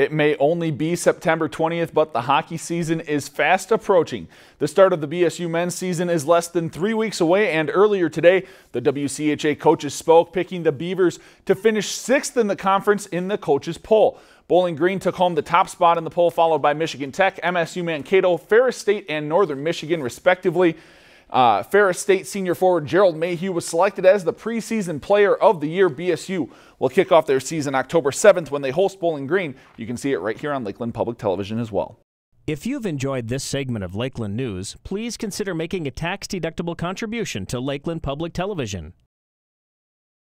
It may only be September 20th, but the hockey season is fast approaching. The start of the BSU men's season is less than three weeks away, and earlier today, the WCHA coaches spoke, picking the Beavers to finish sixth in the conference in the coaches' poll. Bowling Green took home the top spot in the poll, followed by Michigan Tech, MSU Mankato, Ferris State, and Northern Michigan, respectively. Uh, Ferris State senior forward Gerald Mayhew was selected as the preseason player of the year. BSU will kick off their season October 7th when they host Bowling Green. You can see it right here on Lakeland Public Television as well. If you've enjoyed this segment of Lakeland News, please consider making a tax-deductible contribution to Lakeland Public Television.